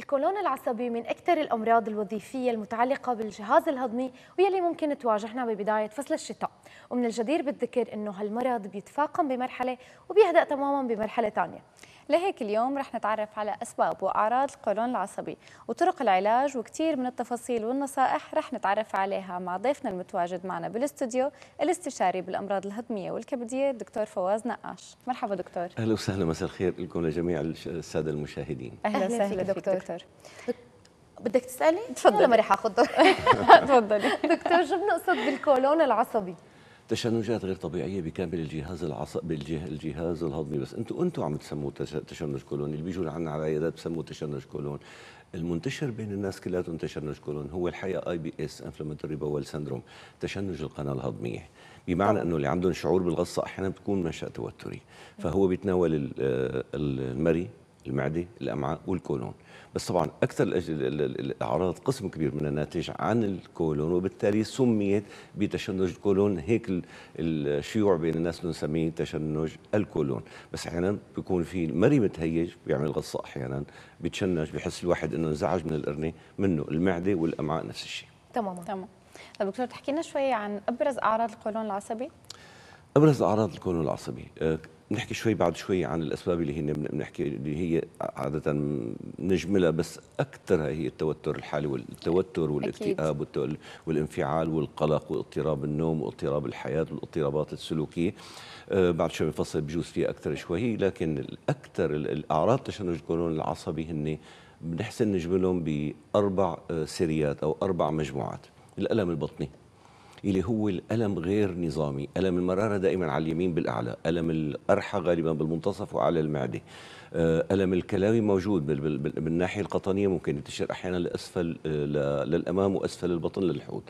الكولون العصبي من أكثر الأمراض الوظيفية المتعلقة بالجهاز الهضمي ويلي ممكن تواجهنا ببداية فصل الشتاء ومن الجدير بالذكر أنه هالمرض بيتفاقم بمرحلة وبيهدأ تماما بمرحلة ثانية لهيك اليوم رح نتعرف على أسباب وأعراض القولون العصبي وطرق العلاج وكثير من التفاصيل والنصائح رح نتعرف عليها مع ضيفنا المتواجد معنا بالاستوديو الاستشاري بالأمراض الهضمية والكبدية الدكتور فواز نقاش مرحبا دكتور أهلا وسهلا مساء الخير لكم لجميع السادة المشاهدين أهلا, وسهلا دكتور, دكتور. بدك تسالي؟ تفضلي ما رح اخذ تفضلي دكتور شو بنقصد بالكولون العصبي؟ تشنجات غير طبيعيه بكامل الجهاز العصبي الجهاز الهضمي بس انتم انتم عم تسموه تشنج كولون اللي بيجوا لعنا على العيادات بسموه تشنج كولون المنتشر بين الناس كلياتهم تشنج كولون هو الحقيقه اي بي اس انفلامتوري بول سندروم تشنج القناه الهضميه بمعنى انه اللي عندهم شعور بالغصه احيانا بتكون منشا توتري فهو بيتناول المري المعده الامعاء والكولون بس طبعا اكثر الاعراض قسم كبير من الناتج عن الكولون وبالتالي سميت بتشنج الكولون هيك الشيوع بين الناس بنسميه تشنج الكولون بس احيانا بيكون في مري متهيج بيعمل غصه احيانا بتشنج بحس الواحد انه انزعج من القرنه منه المعده والامعاء نفس الشيء تماما تمام طيب دكتور تحكي لنا شوي عن ابرز اعراض القولون العصبي ابرز اعراض القولون العصبي آه، بنحكي شوي بعد شوي عن الاسباب اللي هن بنحكي اللي هي عاده نجملها بس اكثرها هي التوتر الحالي والتوتر والاكتئاب والانفعال والقلق واضطراب النوم واضطراب الحياه والاضطرابات السلوكيه آه، بعد شوي بنفصل بجوز فيها اكثر شوي لكن الاكثر الاعراض تشنج القولون العصبي هن بنحسن نجملهم باربع آه، سيريات او اربع مجموعات الالم البطني اللي هو الألم غير نظامي ألم المرارة دائما على اليمين بالأعلى ألم الأرحى غالبا بالمنتصف وعلى المعدة آه، ألم الكلاوي موجود بالناحية القطنية ممكن ينتشر أحيانا لأسفل آه، للأمام وأسفل البطن للحوض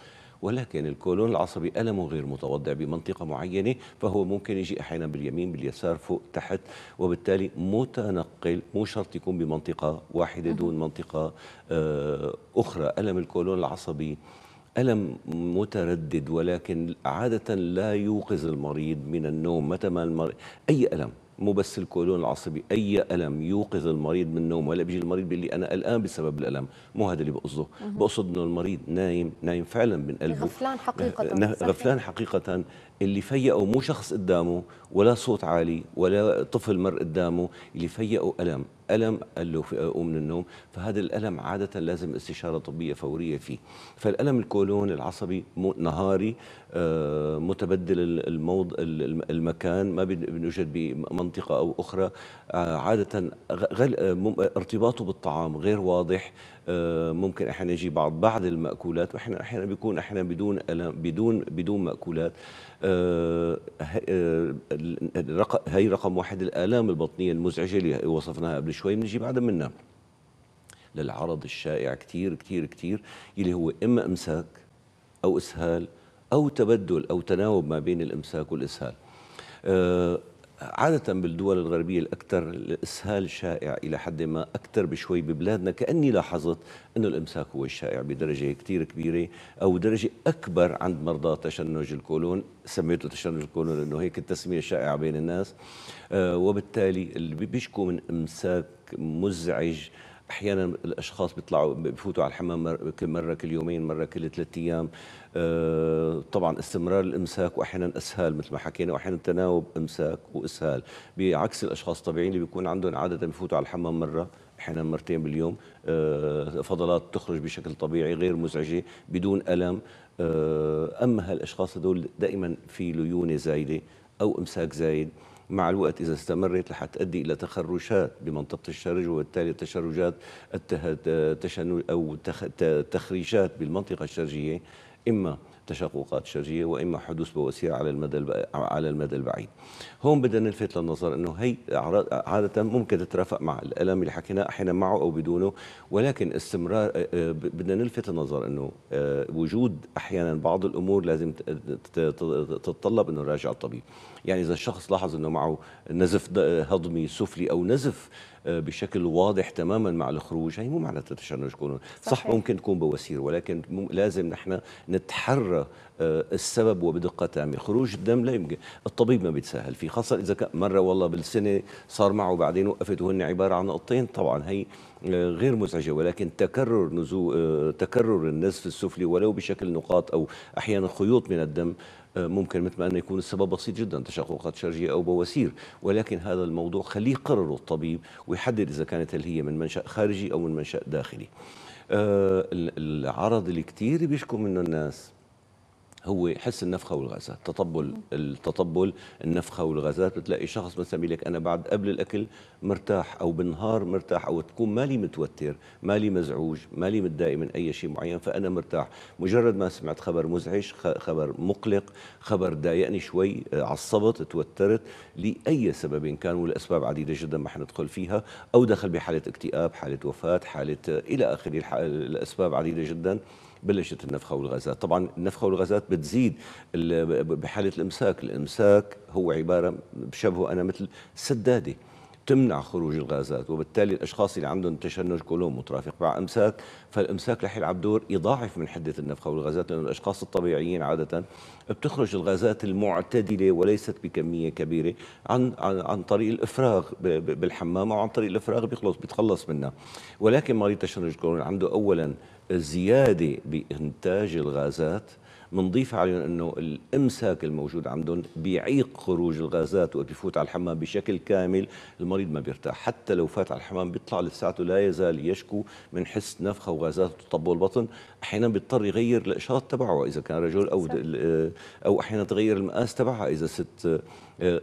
ولكن الكولون العصبي ألمه غير متوضع بمنطقة معينة فهو ممكن يجي أحيانا باليمين باليسار فوق تحت وبالتالي متنقل مو شرط يكون بمنطقة واحدة دون منطقة آه، أخرى ألم الكولون العصبي ألم متردد ولكن عادة لا يوقظ المريض من النوم متى ما المريض أي ألم مو بس الكولون العصبي أي ألم يوقظ المريض من النوم ولا بيجي المريض بيقول لي أنا قلقان بسبب الألم مو هذا اللي بقصده بقصد إنه المريض نايم نايم فعلا من قلبه غفلان حقيقة غفلان حقيقة اللي فيقوا مو شخص قدامه ولا صوت عالي ولا طفل مر قدامه اللي فيقوا ألم ألم قال له قوم من النوم فهذا الألم عادة لازم استشارة طبية فورية فيه فالألم الكولون العصبي نهاري آه، متبدل الموض المكان ما بنوجد بمنطقة أو أخرى آه، عادة ارتباطه بالطعام غير واضح آه، ممكن احنا نجي بعض بعض الماكولات واحنا احيانا بيكون احنا بدون بدون بدون ماكولات آه، آه، هي رقم واحد الالام البطنيه المزعجه اللي وصفناها قبل شوي بنجي بعدها منها للعرض الشائع كثير كثير كثير اللي هو اما امساك او اسهال او تبدل او تناوب ما بين الامساك والاسهال عادة بالدول الغربية الأكثر الإسهال شائع إلى حد ما أكثر بشوي ببلادنا كأني لاحظت أنه الإمساك هو الشائع بدرجة كثير كبيرة أو درجة أكبر عند مرضى تشنج القولون سميته تشنج القولون لأنه هيك التسمية الشائعة بين الناس آه، وبالتالي اللي بيشكو من إمساك مزعج احيانا الاشخاص بيطلعوا بفوتوا على الحمام مره كل يومين مره كل ثلاث ايام آه، طبعا استمرار الامساك واحيانا اسهال مثل ما حكينا واحيانا تناوب امساك واسهال بعكس الاشخاص الطبيعيين اللي بيكون عندهم عاده بفوتوا على الحمام مره احيانا مرتين باليوم آه، فضلات تخرج بشكل طبيعي غير مزعجه بدون الم آه، اما هالاشخاص هذول دائما في ليونه زايده او امساك زايد مع الوقت إذا استمرت رح تؤدي إلى تخرجات بمنطقة الشرج وبالتالي تشرجات التشنج أو تخريجات بالمنطقة الشرجية إما تشققات شرجيه واما حدوث بواسير على المدى على المدى البعيد. هون بدنا نلفت للنظر انه هي عاده ممكن تترافق مع الالم اللي حكيناه احيانا معه او بدونه ولكن استمرار آه، آه، بدنا نلفت النظر انه آه، وجود احيانا بعض الامور لازم تتطلب انه نراجع الطبيب. يعني اذا الشخص لاحظ انه معه نزف هضمي سفلي او نزف آه، بشكل واضح تماما مع الخروج هي مو معناتها تشنج قانون صح, ممكن تكون بواسير ولكن لازم نحن نتحرى آه، السبب وبدقه تامه خروج الدم لا يمكن الطبيب ما بيتساهل فيه خاصه اذا كان مره والله بالسنه صار معه بعدين وقفت وهن عباره عن نقطتين طبعا هي آه، غير مزعجه ولكن تكرر نزو تكرر النزف السفلي ولو بشكل نقاط او احيانا خيوط من الدم ممكن مثل ما أنه يكون السبب بسيط جدا تشققات شرجية أو بواسير ولكن هذا الموضوع خليه يقرره الطبيب ويحدد إذا كانت هل هي من منشأ خارجي أو من منشأ داخلي آه، العرض اللي كتير بيشكو منه الناس هو حس النفخه والغازات تطبل التطبل النفخه والغازات بتلاقي شخص مثلا لك انا بعد قبل الاكل مرتاح او بالنهار مرتاح او تكون مالي متوتر مالي مزعوج مالي متضايق من اي شيء معين فانا مرتاح مجرد ما سمعت خبر مزعج خبر مقلق خبر ضايقني شوي آه، عصبت توترت لاي سبب كان والاسباب عديده جدا ما حندخل فيها او دخل بحاله اكتئاب حاله وفاه حاله آه، الى اخره الاسباب عديده جدا بلشت النفخه والغازات طبعا النفخه والغازات بتزيد بحاله الامساك الامساك هو عباره بشبهه انا مثل سداده تمنع خروج الغازات وبالتالي الاشخاص اللي عندهم تشنج كولون مترافق مع امساك فالامساك رح يلعب دور يضاعف من حده النفخه والغازات لانه الاشخاص الطبيعيين عاده بتخرج الغازات المعتدله وليست بكميه كبيره عن عن, عن طريق الافراغ بالحمام او عن طريق الافراغ بيخلص بيتخلص منها ولكن مريض تشنج كولون عنده اولا زياده بانتاج الغازات بنضيف عليهم انه الامساك الموجود عندهم بيعيق خروج الغازات وقت يفوت على الحمام بشكل كامل المريض ما بيرتاح حتى لو فات على الحمام بيطلع لساعته لا يزال يشكو من حس نفخه وغازات وتطبل البطن احيانا بيضطر يغير الإشارات تبعه اذا كان رجل او آه، او احيانا تغير المقاس تبعها اذا ست آه،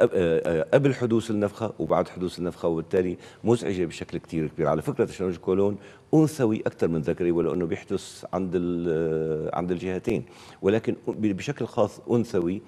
آه، قبل حدوث النفخه وبعد حدوث النفخه وبالتالي مزعجه بشكل كثير كبير على فكره تشنج كولون انثوي اكثر من ذكري ولو انه بيحدث عند عند الجهتين ولكن بشكل خاص انثوي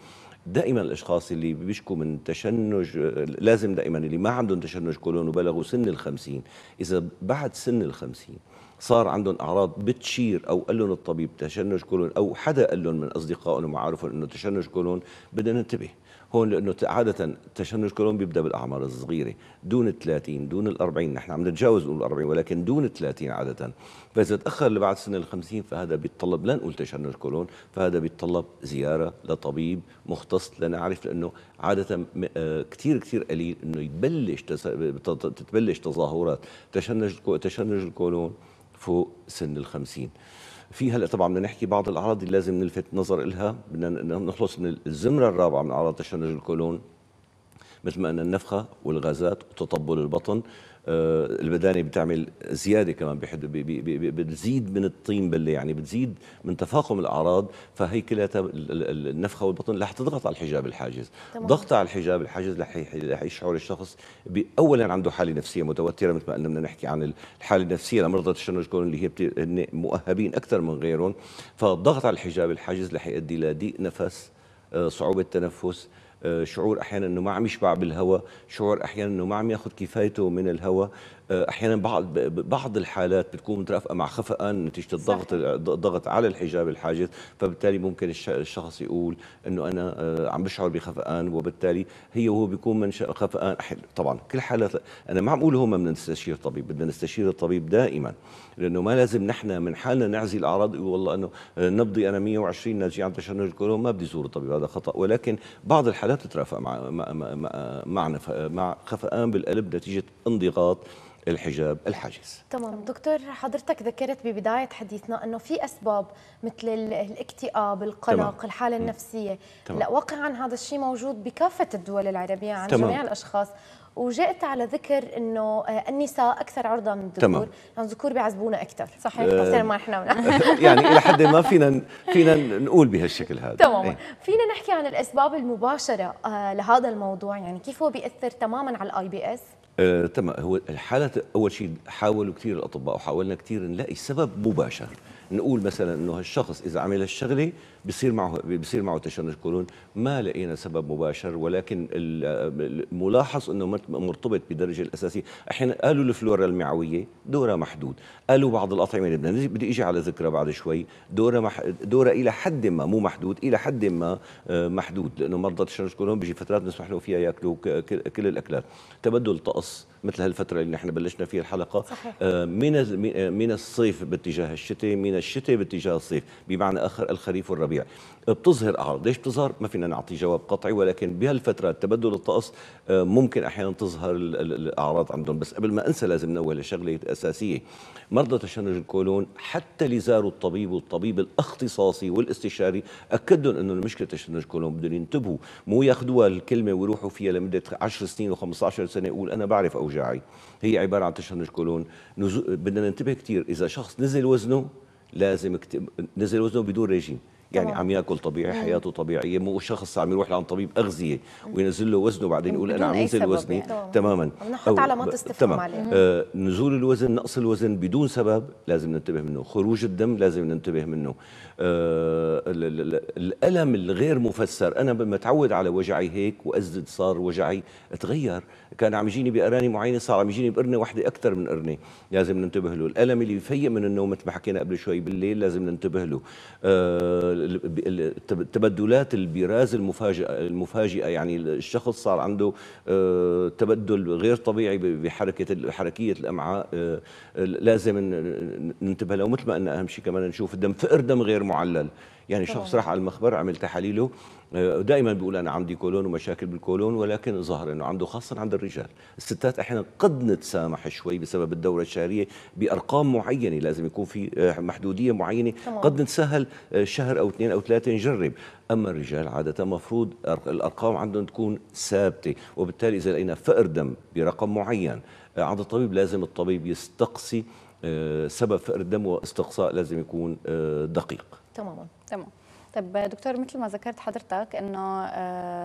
دائما الاشخاص اللي بيشكوا من تشنج لازم دائما اللي ما عندهم تشنج كولون وبلغوا سن الخمسين اذا بعد سن الخمسين صار عندهم اعراض بتشير او قال لهم الطبيب تشنج كولون او حدا قال لهم من اصدقائهم ومعارفهم انه تشنج كولون بدنا ننتبه هون لانه عاده تشنج كولون بيبدا بالاعمار الصغيره دون ال 30 دون ال 40 نحن عم نتجاوز ال 40 ولكن دون ال 30 عاده فاذا تاخر لبعد سن ال 50 فهذا بيتطلب لا نقول تشنج كولون فهذا بيتطلب زياره لطبيب مختص لنعرف لانه عاده آه، كثير كثير قليل انه يبلش تتبلش تظاهرات تشنج تشنج الكولون فوق سن ال 50 في هلا طبعا بدنا نحكي بعض الاعراض اللي لازم نلفت نظر لها بدنا نخلص من الزمره الرابعه من اعراض تشنج الكولون مثل ما قلنا النفخه والغازات وتطبل البطن آه، البدانه بتعمل زياده كمان بحد بتزيد من الطين بله يعني بتزيد من تفاقم الاعراض فهي كلها النفخه والبطن رح تضغط على الحجاب الحاجز طبعا. ضغط على الحجاب الحاجز رح يشعر الشخص اولا عنده حاله نفسيه متوتره مثل ما بدنا نحكي عن الحاله النفسيه لمرضى التشنج كون اللي هي مؤهبين اكثر من غيرهم فالضغط على الحجاب الحاجز رح يؤدي لضيق نفس آه، صعوبه تنفس آه، شعور احيانا انه ما عم يشبع بالهواء شعور احيانا انه ما عم ياخذ كفايته من الهواء آه، احيانا بعض بعض الحالات بتكون مترافقه مع خفقان نتيجه الضغط الضغط آه، على الحجاب الحاجز فبالتالي ممكن الشخص يقول انه انا آه، عم بشعر بخفقان وبالتالي هي وهو بيكون من خفقان طبعا كل حالات انا ما عم اقول هو ما بدنا نستشير طبيب بدنا نستشير الطبيب دائما لانه ما لازم نحن من حالنا نعزي الاعراض والله انه نبضي انا 120 ناجي عن تشنج الكولون ما بدي زور الطبيب هذا خطا ولكن بعض الحالات تترافق مع مع, مع, مع خفقان بالقلب نتيجه انضغاط الحجاب الحاجز تمام دكتور حضرتك ذكرت ببداية حديثنا أنه في أسباب مثل الاكتئاب القلق تمام. الحالة النفسية تمام. لا واقعا هذا الشيء موجود بكافة الدول العربية عن تمام. جميع الأشخاص وجئت على ذكر انه آه، النساء اكثر عرضه من الذكور تمام. لان نعم، الذكور بيعذبونا اكثر صحيح آه، ما احنا يعني الى حد ما فينا فينا نقول بهالشكل هذا تماما ايه؟ فينا نحكي عن الاسباب المباشره آه، لهذا الموضوع يعني كيف هو بياثر تماما على الاي بي اس آه، تمام هو الحالة أول شيء حاولوا كثير الأطباء وحاولنا كثير نلاقي سبب مباشر نقول مثلا انه هالشخص اذا عمل الشغله بصير معه بصير معه تشنج كولون ما لقينا سبب مباشر ولكن الملاحظ انه مرتبط بدرجه الاساسيه احيانا قالوا الفلورا المعويه دورها محدود قالوا بعض الاطعمه اللي بدنا بدي اجي على ذكرها بعد شوي دورها مح... دورها الى حد ما مو محدود الى حد ما آه، محدود لانه مرضى تشنج كولون بيجي فترات بنسمح لهم فيها ياكلوا كل الاكلات تبدل طقس مثل هالفتره اللي نحن بلشنا فيها الحلقه صحيح. آه، من آه، من الصيف باتجاه الشتاء من الشتاء باتجاه الصيف بمعنى اخر الخريف والربيع بتظهر اعراض ليش بتظهر ما فينا نعطي جواب قطعي ولكن بهالفتره تبدل الطقس آه، ممكن احيانا تظهر الاعراض عندهم بس قبل ما انسى لازم نوه لشغله اساسيه مرضى تشنج الكولون حتى اللي زاروا الطبيب والطبيب الاختصاصي والاستشاري اكدوا انه المشكله تشنج الكولون بدهم ينتبهوا مو ياخذوها الكلمه ويروحوا فيها لمده 10 سنين و15 سنه يقول انا بعرف اوجه الاوجاعي هي عبارة عن تشنج كولون بدنا ننتبه كثير إذا شخص نزل وزنه لازم نزل وزنه بدون ريجيم يعني طبعا. عم ياكل طبيعي حياته طبيعيه مو شخص عم يروح لعند طبيب اغذيه وينزل له وزنه بعدين يقول انا عم انزل وزني يعني. تماما بنحط علامات استفهام عليه آه نزول الوزن نقص الوزن بدون سبب لازم ننتبه منه خروج الدم لازم ننتبه منه آه الالم الغير مفسر انا لما اتعود على وجعي هيك وازدد صار وجعي اتغير كان عم يجيني باراني معينه صار عم يجيني بقرنه واحده اكثر من قرنه لازم ننتبه له الالم اللي يفيق من النوم مثل ما حكينا قبل شوي بالليل لازم ننتبه له آه التبدلات البراز المفاجئه المفاجئه يعني الشخص صار عنده آه، تبدل غير طبيعي بحركه حركيه الامعاء آه، لازم ننتبه له ومثل ما قلنا اهم شيء كمان نشوف الدم فقر دم غير معلل يعني شخص راح على المخبر عمل تحاليله آه، دائما بيقول انا عندي كولون ومشاكل بالكولون ولكن ظهر انه عنده خاصه عند الرجال الستات احيانا قد نتسامح شوي بسبب الدوره الشهريه بارقام معينه لازم يكون في آه، محدوديه معينه طبعا. قد نتسهل آه، شهر او اثنين او ثلاثه نجرب اما الرجال عاده مفروض الارقام عندهم تكون ثابته وبالتالي اذا لقينا فقر دم برقم معين عند الطبيب لازم الطبيب يستقصي سبب فقر الدم واستقصاء لازم يكون دقيق تماما Até tá bom. طب دكتور مثل ما ذكرت حضرتك انه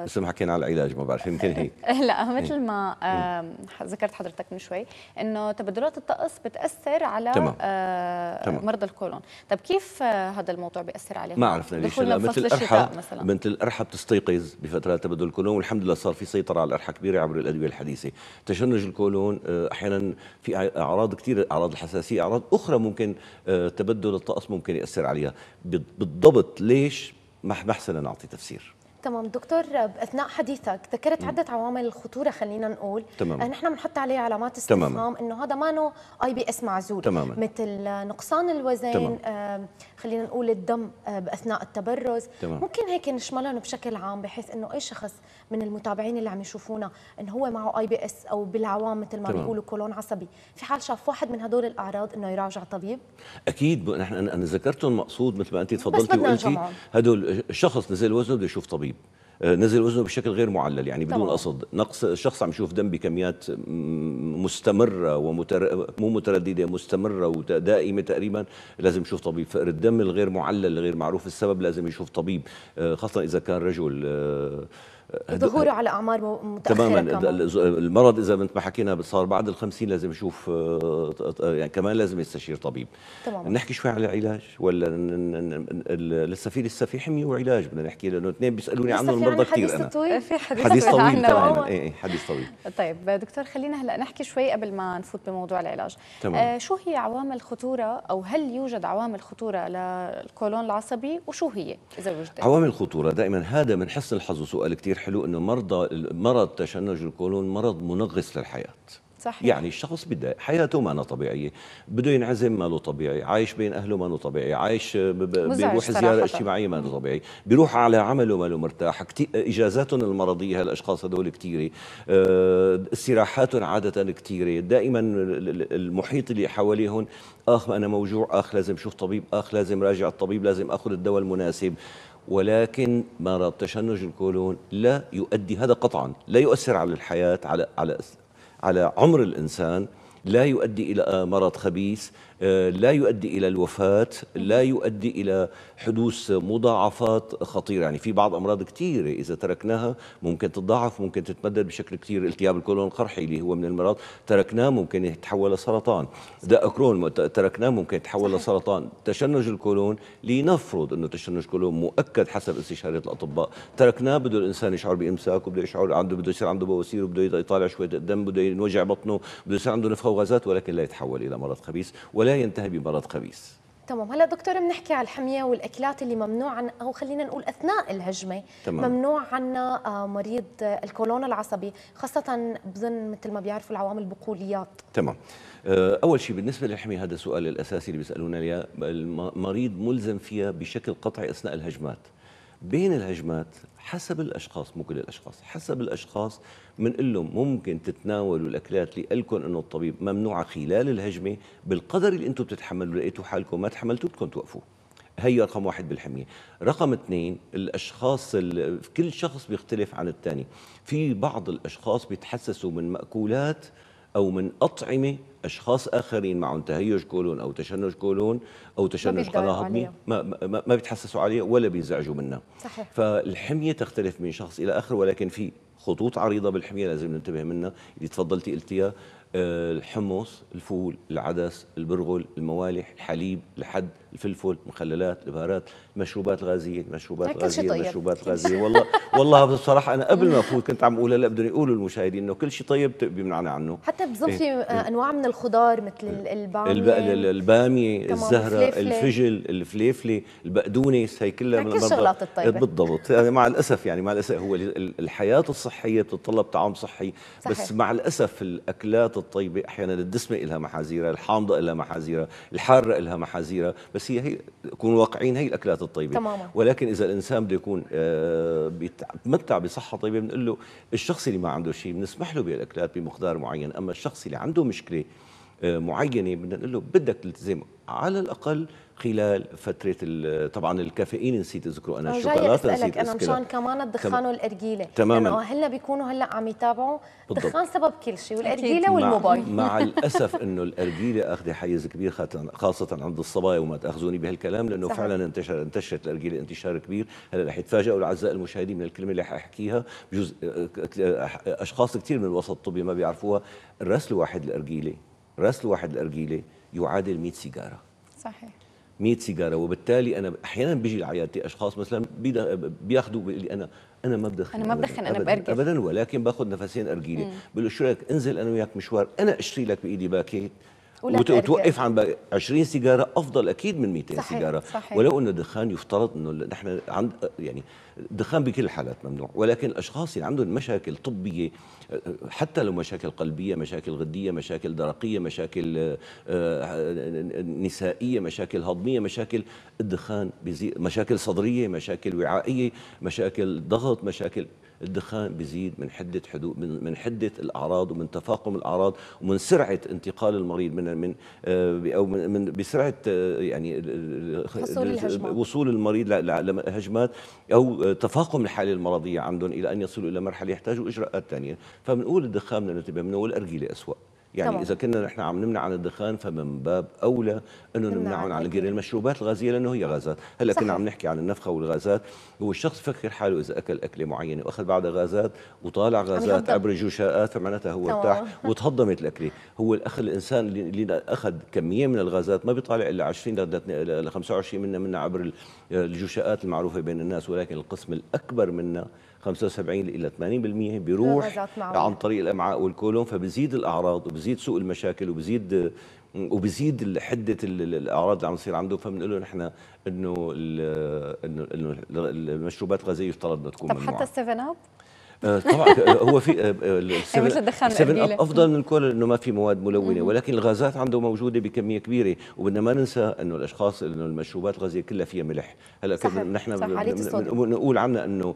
لسه آه، ما حكينا على العلاج ما بعرف يمكن هي لا إيه. مثل ما آه، إيه. ذكرت حضرتك من شوي انه تبدلات الطقس بتاثر على تمام. آه تمام. مرضى الكولون طيب كيف آه، هذا الموضوع بياثر عليهم ما عرفنا ليش هلا مثل القرحه مثل الارحه بتستيقظ بفتره تبدل الكولون والحمد لله صار في سيطره على الارحه كبيره عبر الادويه الحديثه تشنج الكولون احيانا في اعراض كثير اعراض الحساسيه اعراض اخرى ممكن تبدل الطقس ممكن ياثر عليها بالضبط ليش ما ان اعطي تفسير تمام دكتور اثناء حديثك ذكرت عده عوامل الخطوره خلينا نقول تمام. آه، نحن بنحط عليها علامات استفهام انه هذا ما نو اي بي اس معزول تماما. مثل نقصان الوزن تمام. آه، خلينا نقول الدم آه، باثناء اثناء التبرز تمام. ممكن هيك نشملهم بشكل عام بحيث انه اي شخص من المتابعين اللي عم يشوفونا انه هو معه اي بي اس او بالعوام مثل ما بيقولوا كولون عصبي في حال شاف واحد من هدول الاعراض انه يراجع طبيب اكيد نحن انا ذكرتهم مقصود مثل ما انت تفضلتي وقلتي هدول الشخص نزل وزنه بده يشوف طبيب آه، نزل وزنه بشكل غير معلل يعني بدون طبعا. قصد نقص الشخص عم يشوف دم بكميات مستمره ومتر... مو متردده مستمره ودائمه تقريبا لازم يشوف طبيب فقر الدم الغير معلل الغير معروف السبب لازم يشوف طبيب آه، خاصه اذا كان رجل آه، ظهوره على اعمار متاخره تماما كمان. المرض اذا مثل ما حكينا صار بعد ال 50 لازم يشوف آه، آه، يعني كمان لازم يستشير طبيب تماما نحكي شوي على العلاج ولا لسه في لسه في حميه وعلاج بدنا نحكي لانه اثنين بيسالوني عنه المرضى كثير انا طويل. في حديث, حديث طويل, تماما اي إيه، حديث طويل طيب دكتور خلينا هلا نحكي شوي قبل ما نفوت بموضوع العلاج تمام. آه شو هي عوامل خطوره او هل يوجد عوامل خطوره للقولون العصبي وشو هي اذا وجدت عوامل الخطوره دائما هذا من حسن الحظ وسؤال كثير كثير حلو انه مرضى مرض تشنج القولون مرض منغص للحياه صحيح. يعني الشخص بده حياته ما أنا طبيعية بده ينعزم ما له طبيعي عايش بين أهله ما له طبيعي عايش بيروح زيارة اجتماعية ما له طبيعي بيروح على عمله ما له مرتاح إجازاتهم المرضية هالأشخاص هدول كتيرة آه، استراحاتهم عادة كتيرة دائما المحيط اللي حواليهم آخ أنا موجوع آخ لازم شوف طبيب آخ لازم راجع الطبيب لازم أخذ الدواء المناسب ولكن مرض تشنج القولون لا يؤدي هذا قطعا لا يؤثر على الحياة على على على عمر الإنسان لا يؤدي إلى آه، مرض خبيث آه، لا يؤدي الى الوفاه لا يؤدي الى حدوث مضاعفات خطيره يعني في بعض امراض كثيره اذا تركناها ممكن تتضاعف ممكن تتمدد بشكل كثير التهاب القولون القرحي اللي هو من المرض تركناه ممكن يتحول لسرطان داء كرون تركناه ممكن يتحول لسرطان تشنج القولون لنفرض انه تشنج القولون مؤكد حسب استشاره الاطباء تركناه بده الانسان يشعر بامساك وبده يشعر عنده بده يصير عنده بواسير وبده يطالع شويه دم بده ينوجع بطنه بده يصير عنده نفخه وغازات ولكن لا يتحول الى مرض خبيث ولا ولا ينتهي بمرض خبيث تمام هلا دكتور بنحكي على الحميه والاكلات اللي ممنوع عن او خلينا نقول اثناء الهجمه تمام. ممنوع عنا آه، مريض الكولون العصبي خاصه بظن مثل ما بيعرفوا العوامل البقوليات تمام آه، اول شيء بالنسبه للحميه هذا السؤال الاساسي اللي بيسالونا اياه المريض ملزم فيها بشكل قطعي اثناء الهجمات بين الهجمات حسب الاشخاص مو كل الاشخاص حسب الاشخاص بنقول لهم ممكن تتناولوا الاكلات اللي قال لكم انه الطبيب ممنوعه خلال الهجمه بالقدر اللي انتم بتتحملوا لقيتوا حالكم ما تحملتوا بدكم توقفوه هي رقم واحد بالحمية رقم اثنين الأشخاص كل شخص بيختلف عن الثاني في بعض الأشخاص بيتحسسوا من مأكولات أو من أطعمة أشخاص آخرين معهم تهيج كولون أو تشنج كولون أو تشنج قناة هضمي ما, ما, ما بيتحسسوا عليه ولا بينزعجوا منها صحيح. فالحمية تختلف من شخص إلى آخر ولكن في خطوط عريضة بالحمية لازم ننتبه منها اللي تفضلتي قلتيها آه، الحمص الفول العدس البرغل الموالح الحليب الحد الفلفل المخللات البهارات المشروبات الغازيه المشروبات الغازيه طيب. المشروبات الغازيه والله والله بصراحه انا قبل ما افوت كنت عم اقول هلا بدهم يقولوا المشاهدين انه كل شيء طيب بيمنعنا عنه حتى بظن في إيه، إيه. انواع من الخضار مثل الباميه الباميه الزهره الفجل الفليفله البقدونس هي كلها من الشغلات الطيبه بالضبط يعني مع الاسف يعني مع الاسف هو الحياه الصحيه بتتطلب طعام صحي صحيح. بس مع الاسف الاكلات الطيبه احيانا الدسمه لها محاذيرها الحامضه لها محاذيرها الحاره لها محاذيرها بس هي هي كونوا واقعيين هي الاكلات الطيبه تماما ولكن اذا الانسان بده يكون آه، بيتمتع بصحه طيبه بنقول له الشخص اللي ما عنده شيء بنسمح له بالاكلات بمقدار معين اما الشخص اللي عنده مشكله آه، معينه بدنا نقول له بدك تلتزم على الاقل خلال فتره طبعا الكافيين نسيت اذكره انا الشوكولاته نسيت انا مشان كمان الدخان والارجيله تماما لانه اهلنا بيكونوا هلا عم يتابعوا الدخان سبب كل شيء والارجيله والموبايل مع, مع الاسف انه الارجيله اخذة حيز كبير خاصه عند الصبايا وما تاخذوني بهالكلام لانه صحيح. فعلا انتشر انتشرت الارجيله انتشار كبير هلا رح يتفاجئوا الاعزاء المشاهدين من الكلمه اللي حاحكيها بجوز آه، اشخاص كثير من الوسط الطبي ما بيعرفوها الرسل الواحد الارجيله رسل الواحد الارجيله يعادل 100 سيجاره صحيح 100 سيجاره وبالتالي انا احيانا بيجي لعيادتي اشخاص مثلا بياخذوا لي انا انا ما بدخن انا ما بدخن انا بارجل ابدا ولكن باخذ نفسين ارجيله بقول له شو رايك انزل انا وياك مشوار انا اشتري لك بايدي باكيت وتوقف عن 20 سيجاره افضل اكيد من 200 صحيح سيجاره صحيح ولو ان الدخان يفترض انه نحن عند يعني الدخان بكل الحالات ممنوع ولكن الاشخاص اللي عندهم مشاكل طبيه حتى لو مشاكل قلبيه مشاكل غديه مشاكل درقيه مشاكل آه، آه، نسائيه مشاكل هضميه مشاكل الدخان مشاكل صدريه مشاكل وعائيه مشاكل ضغط مشاكل الدخان بيزيد من حده حدو من, من حده الاعراض ومن تفاقم الاعراض ومن سرعه انتقال المريض من من آه، او من, من بسرعه آه، يعني وصول المريض لهجمات او آه، تفاقم الحاله المرضيه عندهم الى ان يصلوا الى مرحله يحتاجوا اجراءات ثانيه فبنقول الدخان بدنا ننتبه منه والارجيله اسوء يعني طبعا. اذا كنا نحن عم نمنع عن الدخان فمن باب اولى انه نمنعهم عن غير المشروبات الغازيه لانه هي غازات هلا كنا عم نحكي عن النفخه والغازات هو الشخص فكر حاله اذا اكل اكله معينه واخذ بعدها غازات وطالع غازات عبر الجشاءات فمعناتها هو ارتاح وتهضمت الاكله هو الاخ الانسان اللي اخذ كميه من الغازات ما بيطالع الا 20 ل 25 منها منها عبر الجشاءات المعروفه بين الناس ولكن القسم الاكبر منها 75 الى 80% بيروح عن طريق الامعاء والكولون فبزيد الاعراض وبزيد سوء المشاكل وبزيد وبزيد حده الاعراض اللي عم تصير عنده فبنقول له نحن انه انه المشروبات الغازيه يفترض انها تكون طب ممنوعة. حتى 7 اب آه، طبعا آه، آه، هو في السفن يعني اب افضل من الكولا لانه ما في مواد ملونه ولكن الغازات عنده موجوده بكميه كبيره وبدنا ما ننسى انه الاشخاص انه المشروبات الغازيه كلها فيها ملح هلا نحن بنقول عنها انه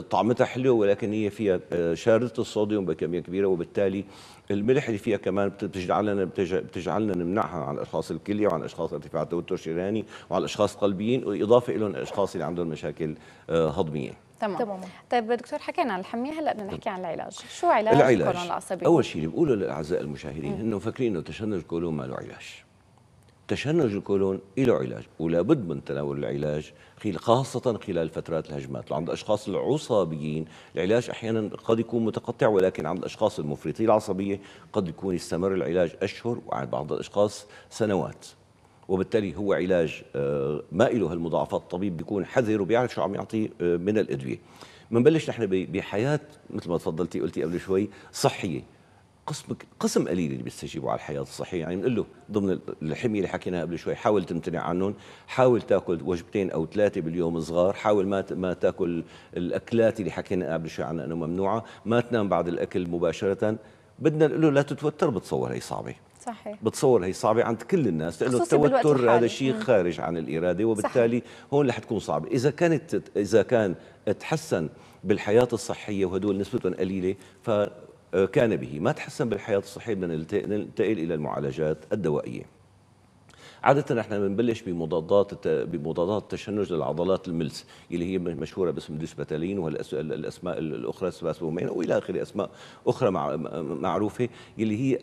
طعمتها حلوه ولكن هي فيها شارده الصوديوم بكميه كبيره وبالتالي الملح اللي فيها كمان بتجعلنا بتجعلنا نمنعها على الاشخاص الكليه وعلى الاشخاص ارتفاع التوتر الشرياني وعلى الاشخاص القلبيين واضافه لهم الاشخاص اللي عندهم مشاكل هضميه تمام تمام طيب دكتور حكينا عن الحميه هلا بدنا نحكي عن العلاج شو علاج العلاج الكولون العصبي اول شيء اللي بقوله للاعزاء المشاهدين انه مفكرين انه تشنج الكولون ما له علاج تشنج الكولون له علاج ولا بد من تناول العلاج خاصة خلال فترات الهجمات عند الأشخاص العصابيين العلاج أحيانا قد يكون متقطع ولكن عند الأشخاص المفرطي العصبية قد يكون يستمر العلاج أشهر وعند بعض الأشخاص سنوات وبالتالي هو علاج آه، ما له هالمضاعفات الطبيب بيكون حذر وبيعرف شو عم يعطي آه، من الادويه بنبلش نحن بحياه مثل ما تفضلتي قلتي قبل شوي صحيه قسم قسم قليل اللي بيستجيبوا على الحياه الصحيه يعني بنقول له ضمن الحميه اللي حكيناها قبل شوي حاول تمتنع عنهم حاول تاكل وجبتين او ثلاثه باليوم صغار حاول ما ما تاكل الاكلات اللي حكينا قبل شوي عنها انه ممنوعه ما تنام بعد الاكل مباشره بدنا نقول له لا تتوتر بتصور هي صعبه صحيح بتصور هي صعبه عند كل الناس لانه التوتر هذا شيء خارج عن الاراده وبالتالي صحيح. هون رح تكون صعبه اذا كانت اذا كان تحسن بالحياه الصحيه وهدول نسبتهم قليله ف كان به ما تحسن بالحياة الصحية بدنا ننتقل إلى المعالجات الدوائية عاده احنا بنبلش بمضادات بمضادات تشنج للعضلات الملس اللي هي مشهوره باسم دوسباتالين والاسماء الاخرى سباسبومين والى اخره اسماء اخرى معروفه اللي هي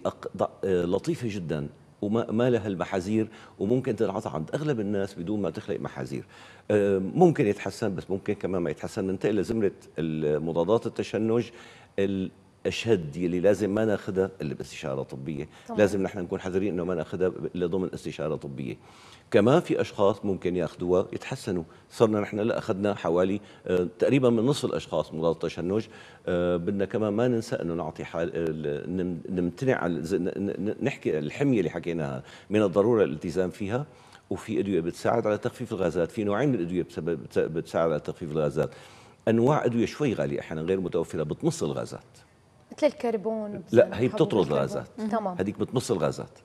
لطيفه جدا وما لها المحاذير وممكن تنعطى عند اغلب الناس بدون ما تخلق محاذير آه، ممكن يتحسن بس ممكن كمان ما يتحسن ننتقل لزمره مضادات التشنج اشد دي اللي لازم ما ناخذها الا باستشاره طبيه طبعا. لازم نحن نكون حذرين انه ما ناخذها الا ضمن استشاره طبيه كمان في اشخاص ممكن ياخذوها يتحسنوا صرنا نحن لا اخذنا حوالي آه، تقريبا من نصف الاشخاص مرضى التشنج آه، بدنا كمان ما ننسى انه نعطي حال نمتنع نحكي الحميه اللي حكيناها من الضروره الالتزام فيها وفي ادويه بتساعد على تخفيف الغازات في نوعين من الادويه بتساعد على تخفيف الغازات انواع ادويه شوي غاليه احيانا غير متوفره بتمص الغازات مثل الكربون لا هي بتطرد الغازات تمام هذيك بتمص الغازات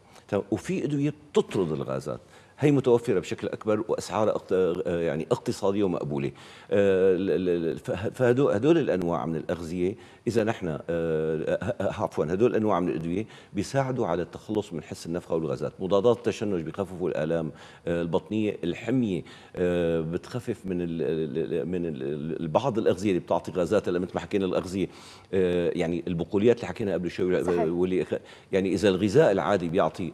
وفي ادويه بتطرد الغازات هي متوفرة بشكل أكبر وأسعارها آه، يعني اقتصادية ومقبولة آه، فهدول الأنواع من الأغذية إذا نحن آه، عفوا هدول الأنواع من الأدوية بيساعدوا على التخلص من حس النفخة والغازات مضادات التشنج بيخففوا الآلام البطنية الحمية بتخفف من من بعض الأغذية اللي بتعطي غازاتها مثل ما حكينا الأغذية يعني البقوليات اللي حكينا قبل شوي واللي يعني إذا الغذاء العادي بيعطي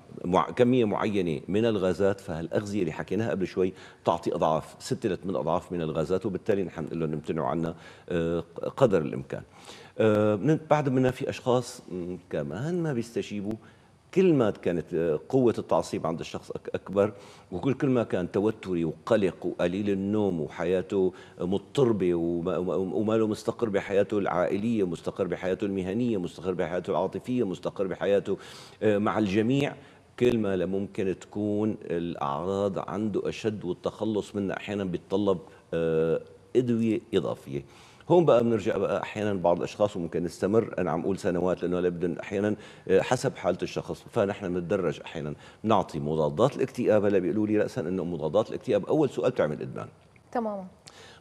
كمية معينة من الغازات ف لانها الاغذيه اللي حكيناها قبل شوي تعطي اضعاف ستة لثمان اضعاف من الغازات وبالتالي نحن بنقول لهم امتنعوا عنا آه، قدر الامكان آه، بعد منا في اشخاص كمان ما بيستجيبوا كل ما كانت آه، قوة التعصيب عند الشخص أكبر وكل كل ما كان توتري وقلق وقليل النوم وحياته مضطربة وما له مستقر بحياته العائلية مستقر بحياته المهنية مستقر بحياته العاطفية مستقر بحياته مع الجميع كل ما ممكن تكون الاعراض عنده اشد والتخلص منها احيانا بيتطلب آه، ادويه اضافيه هون بقى بنرجع بقى احيانا بعض الاشخاص وممكن نستمر انا عم اقول سنوات لانه لابد احيانا آه، حسب حاله الشخص فنحن بنتدرج احيانا نعطي مضادات الاكتئاب هلا بيقولوا لي راسا انه مضادات الاكتئاب اول سؤال بتعمل ادمان تماما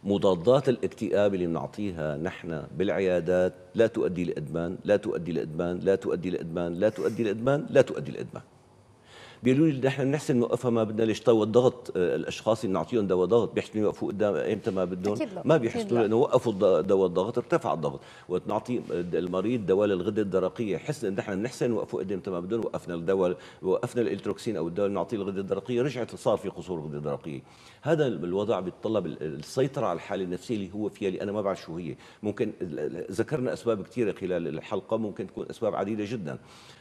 مضادات الاكتئاب اللي بنعطيها نحن بالعيادات لا تؤدي لادمان لا تؤدي لادمان لا تؤدي لادمان لا تؤدي لادمان لا تؤدي لادمان بيقولوا لي نحن بنحسن نوقفها ما بدنا ليش طوى طيب الضغط آه، الاشخاص اللي نعطيهم دواء ضغط بيحسنوا يوقفوا قدام ايمتى ما بدهم ما بيحسنوا لانه وقفوا دواء الضغط ارتفع الضغط وقت نعطي المريض دواء للغده الدرقيه ان نحن بنحسن وقفوا قدام ما بدهم وقفنا الدواء وقفنا الالتروكسين او الدواء اللي نعطيه للغده الدرقيه رجعت صار في قصور غده الدرقيه هذا الوضع بيتطلب السيطره على الحاله النفسيه اللي هو فيها اللي انا ما بعرف شو هي ممكن ذكرنا اسباب كثيره خلال الحلقه ممكن تكون اسباب عديده جدا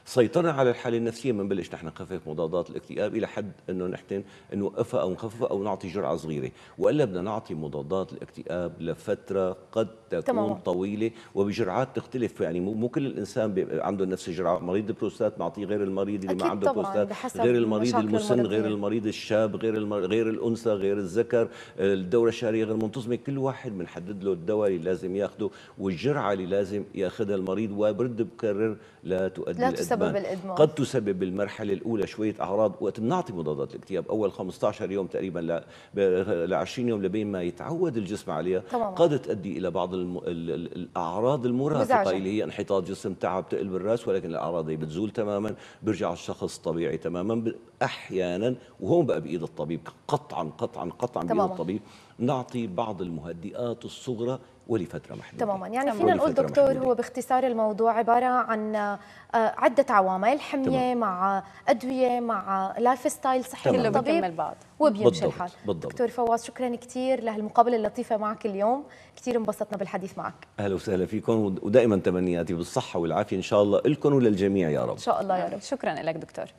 سيطرنا على الحاله النفسيه بنبلش نحن نخفف مضاد مضادات الاكتئاب الى حد انه نحن نوقفها او نخففها او نعطي جرعه صغيره والا بدنا نعطي مضادات الاكتئاب لفتره قد تكون تمام. طويله وبجرعات تختلف يعني مو كل الانسان عنده نفس الجرعه مريض البروستات نعطيه غير المريض اللي ما عنده بروستات غير المريض المسن غير المريض الشاب غير المر... غير الانثى غير الذكر الدوره الشهريه غير المنتظمه كل واحد بنحدد له الدواء اللي لازم ياخده والجرعه اللي لازم ياخذها المريض وبرد بكرر لا تؤدي لا تسبب الادمان قد تسبب بالمرحله الاولى شويه شويه اعراض وقت بنعطي مضادات الاكتئاب اول 15 يوم تقريبا ل 20 يوم لبين ما يتعود الجسم عليها طبعا. قد تؤدي الى بعض الم... الاعراض المرافقه اللي هي انحطاط جسم تعب تقل بالراس ولكن الاعراض هي بتزول تماما بيرجع الشخص طبيعي تماما احيانا وهون بقى بايد الطبيب قطعا قطعا قطعا بايد الطبيب نعطي بعض المهدئات الصغرى ولفترة محدودة تماما يعني فينا نقول دكتور محدودة. هو باختصار الموضوع عبارة عن آه، عدة عوامل حمية تمام. مع أدوية مع لايف ستايل صحي كله بيكمل بعض وبيمشي الحال بالضبط. دكتور فواز شكرا كثير لهالمقابلة اللطيفة معك اليوم كثير انبسطنا بالحديث معك أهلا وسهلا فيكم ودائما تمنياتي بالصحة والعافية إن شاء الله لكم وللجميع يا رب إن شاء الله يا نعم. رب شكرا لك دكتور